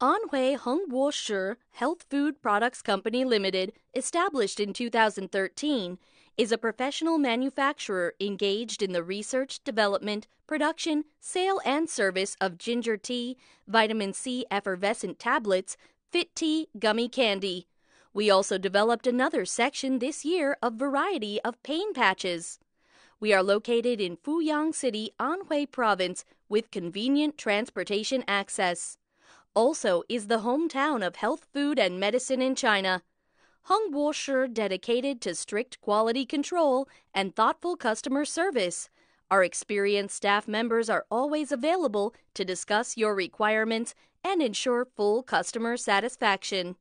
Anhui Hongguo Shi Health Food Products Company Limited, established in 2013, is a professional manufacturer engaged in the research, development, production, sale, and service of ginger tea, vitamin C effervescent tablets, fit tea, gummy candy. We also developed another section this year of variety of pain patches. We are located in Fuyang City, Anhui Province, with convenient transportation access also is the hometown of health food and medicine in China. Hongbo Shi, dedicated to strict quality control and thoughtful customer service. Our experienced staff members are always available to discuss your requirements and ensure full customer satisfaction.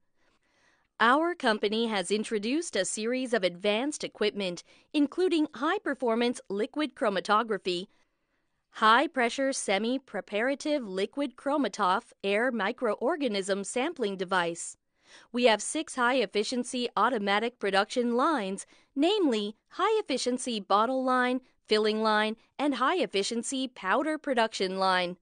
Our company has introduced a series of advanced equipment, including high performance liquid chromatography, high pressure semi preparative liquid chromatoph air microorganism sampling device. We have six high efficiency automatic production lines, namely high efficiency bottle line, filling line, and high efficiency powder production line.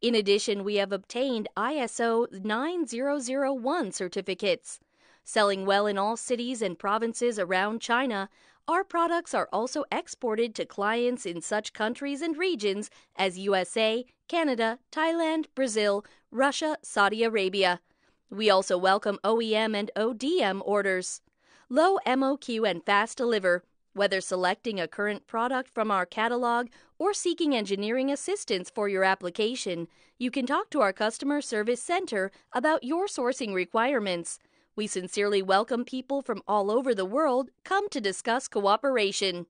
In addition, we have obtained ISO 9001 certificates. Selling well in all cities and provinces around China, our products are also exported to clients in such countries and regions as USA, Canada, Thailand, Brazil, Russia, Saudi Arabia. We also welcome OEM and ODM orders. Low MOQ and fast deliver. Whether selecting a current product from our catalog or seeking engineering assistance for your application, you can talk to our customer service center about your sourcing requirements. We sincerely welcome people from all over the world come to discuss cooperation.